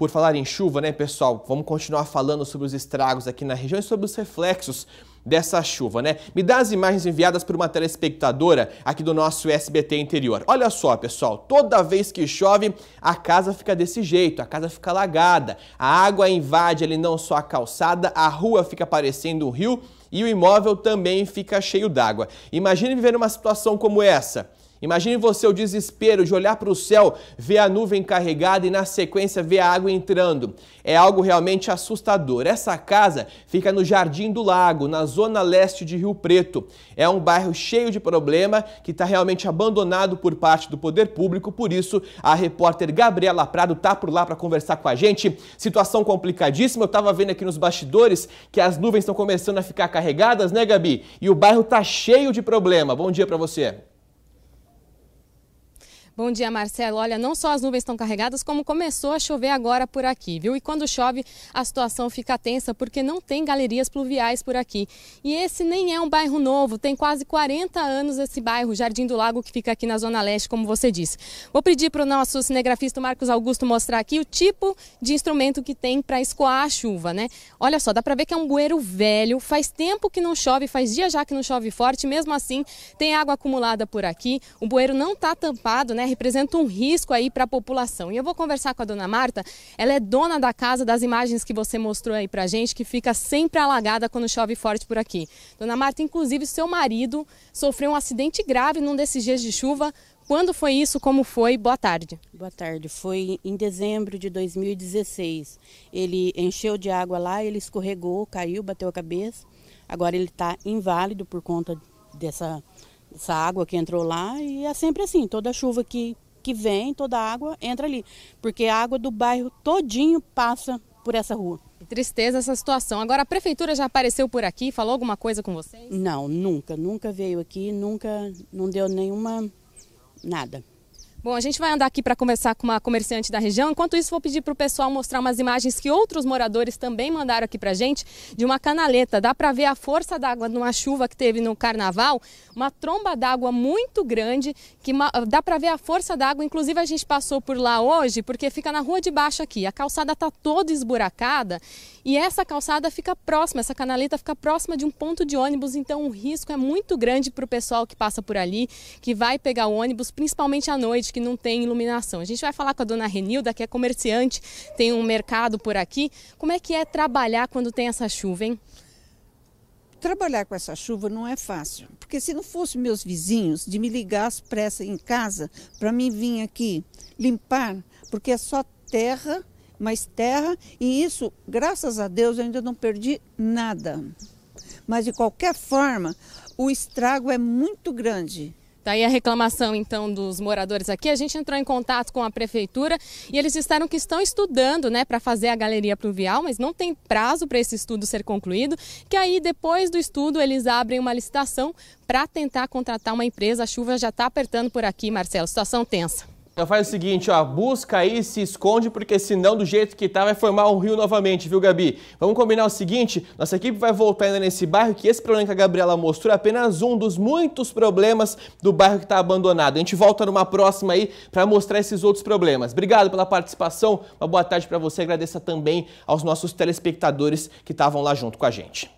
Por falar em chuva, né, pessoal? Vamos continuar falando sobre os estragos aqui na região e sobre os reflexos dessa chuva, né? Me dá as imagens enviadas por uma telespectadora aqui do nosso SBT interior. Olha só, pessoal, toda vez que chove, a casa fica desse jeito, a casa fica alagada, a água invade ali não só a calçada, a rua fica parecendo um rio e o imóvel também fica cheio d'água. Imagine viver uma situação como essa. Imagine você o desespero de olhar para o céu, ver a nuvem carregada e na sequência ver a água entrando. É algo realmente assustador. Essa casa fica no Jardim do Lago, na zona leste de Rio Preto. É um bairro cheio de problema que está realmente abandonado por parte do poder público. Por isso, a repórter Gabriela Prado está por lá para conversar com a gente. Situação complicadíssima. Eu estava vendo aqui nos bastidores que as nuvens estão começando a ficar carregadas, né, Gabi? E o bairro está cheio de problema. Bom dia para você. Bom dia, Marcelo. Olha, não só as nuvens estão carregadas, como começou a chover agora por aqui, viu? E quando chove, a situação fica tensa porque não tem galerias pluviais por aqui. E esse nem é um bairro novo, tem quase 40 anos esse bairro, Jardim do Lago, que fica aqui na Zona Leste, como você disse. Vou pedir para o nosso cinegrafista Marcos Augusto mostrar aqui o tipo de instrumento que tem para escoar a chuva, né? Olha só, dá para ver que é um bueiro velho, faz tempo que não chove, faz dia já que não chove forte, mesmo assim tem água acumulada por aqui. O bueiro não está tampado, né? representa um risco aí para a população. E eu vou conversar com a dona Marta, ela é dona da casa das imagens que você mostrou aí para gente, que fica sempre alagada quando chove forte por aqui. Dona Marta, inclusive, seu marido sofreu um acidente grave num desses dias de chuva. Quando foi isso? Como foi? Boa tarde. Boa tarde. Foi em dezembro de 2016. Ele encheu de água lá, ele escorregou, caiu, bateu a cabeça. Agora ele está inválido por conta dessa essa água que entrou lá e é sempre assim, toda chuva que, que vem, toda água entra ali, porque a água do bairro todinho passa por essa rua. Que tristeza essa situação. Agora a prefeitura já apareceu por aqui, falou alguma coisa com vocês? Não, nunca, nunca veio aqui, nunca não deu nenhuma nada. Bom, a gente vai andar aqui para conversar com uma comerciante da região. Enquanto isso, vou pedir para o pessoal mostrar umas imagens que outros moradores também mandaram aqui para gente de uma canaleta. Dá para ver a força d'água numa chuva que teve no carnaval, uma tromba d'água muito grande que dá para ver a força d'água. Inclusive a gente passou por lá hoje porque fica na rua de baixo aqui. A calçada está toda esburacada e essa calçada fica próxima, essa canaleta fica próxima de um ponto de ônibus, então o risco é muito grande para o pessoal que passa por ali, que vai pegar o ônibus, principalmente à noite que não tem iluminação. A gente vai falar com a dona Renilda, que é comerciante, tem um mercado por aqui. Como é que é trabalhar quando tem essa chuva, hein? Trabalhar com essa chuva não é fácil, porque se não fossem meus vizinhos de me ligar às pressas em casa para mim vir aqui limpar, porque é só terra, mais terra, e isso, graças a Deus, eu ainda não perdi nada. Mas de qualquer forma, o estrago é muito grande. Daí tá a reclamação então dos moradores aqui, a gente entrou em contato com a prefeitura e eles disseram que estão estudando, né, para fazer a galeria pluvial, mas não tem prazo para esse estudo ser concluído, que aí depois do estudo eles abrem uma licitação para tentar contratar uma empresa. A chuva já está apertando por aqui, Marcelo, situação tensa. Então faz o seguinte, ó, busca aí, se esconde, porque senão do jeito que tá vai formar um rio novamente, viu, Gabi? Vamos combinar o seguinte, nossa equipe vai voltar ainda nesse bairro, que esse problema que a Gabriela mostrou é apenas um dos muitos problemas do bairro que tá abandonado. A gente volta numa próxima aí para mostrar esses outros problemas. Obrigado pela participação, uma boa tarde para você, agradeça também aos nossos telespectadores que estavam lá junto com a gente.